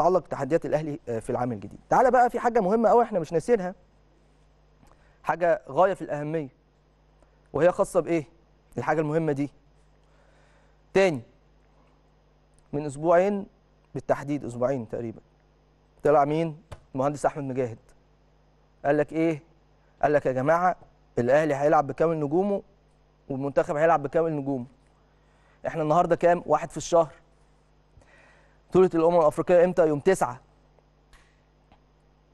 تتعلق بتحديات الاهلي آه، في العام الجديد تعالى بقى في حاجه مهمه قوي احنا مش ناسينها حاجه غايه في الاهميه وهي خاصه بايه الحاجه المهمه دي تاني من اسبوعين بالتحديد اسبوعين تقريبا طلع مين المهندس احمد مجاهد قال لك ايه قال لك يا جماعه الاهلي هيلعب بكامل نجومه والمنتخب هيلعب بكامل نجومه احنا النهارده كام واحد في الشهر بطوله الامم الافريقيه امتى يوم 9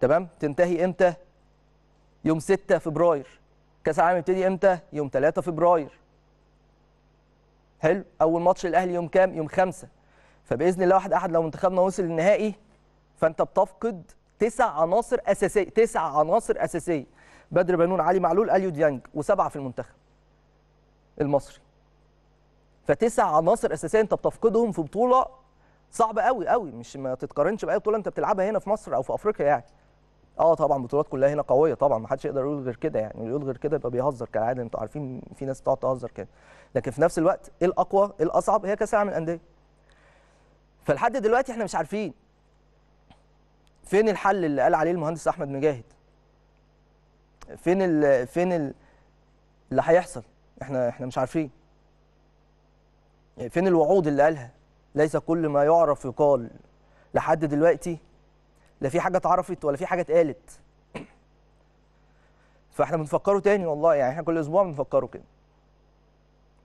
تمام تنتهي امتى يوم 6 فبراير كاس العالم يبتدي امتى يوم 3 فبراير حلو اول ماتش الاهلي يوم كام يوم 5 فباذن الله واحد احد لو منتخبنا وصل للنهائي فانت بتفقد تسع عناصر اساسيه تسع عناصر اساسيه بدر بنون علي معلول اليو ديانج وسبعه في المنتخب المصري فتسع عناصر اساسيه انت بتفقدهم في بطوله صعب قوي قوي مش ما تتقارنش باي بطوله انت بتلعبها هنا في مصر او في افريقيا يعني اه طبعا بطولات كلها هنا قويه طبعا ما حدش يقدر يقول غير كده يعني يقول غير كده يبقى بيهزر كالعاده انتوا عارفين في ناس بتقعد تهزر كده لكن في نفس الوقت ايه الاقوى ايه الاصعب هي كاس العالم للانديه فلحد دلوقتي احنا مش عارفين فين الحل اللي قال عليه المهندس احمد مجاهد فين ال فين ال اللي هيحصل احنا احنا مش عارفين يعني فين الوعود اللي قالها ليس كل ما يعرف يقال لحد دلوقتي لا في حاجه اتعرفت ولا في حاجه اتقالت فاحنا بنفكره تاني والله يعني احنا كل اسبوع بنفكره كده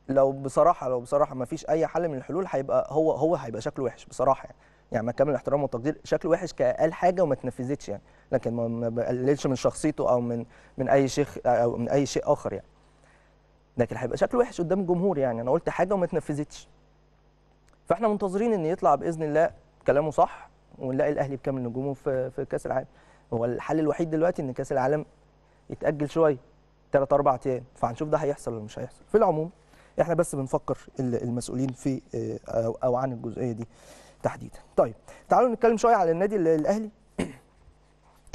لو بصراحه لو بصراحه ما فيش اي حل من الحلول هيبقى هو هو هيبقى شكله وحش بصراحه يعني يعني مع كامل الاحترام والتقدير شكله وحش كقال حاجه وما اتنفذتش يعني لكن ما بقللش من شخصيته او من من اي شيخ او من اي شيء اخر يعني لكن هيبقى شكله وحش قدام الجمهور يعني انا قلت حاجه وما اتنفذتش فاحنا منتظرين ان يطلع باذن الله كلامه صح ونلاقي الاهلي بكامل نجومه في في كاس العالم هو الحل الوحيد دلوقتي ان كاس العالم يتاجل شويه ثلاث اربع ايام فهنشوف ده هيحصل ولا مش هيحصل في العموم احنا بس بنفكر المسؤولين في آه، او عن الجزئيه دي تحديدا طيب تعالوا نتكلم شويه على النادي الاهلي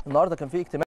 النهارده كان في اجتماع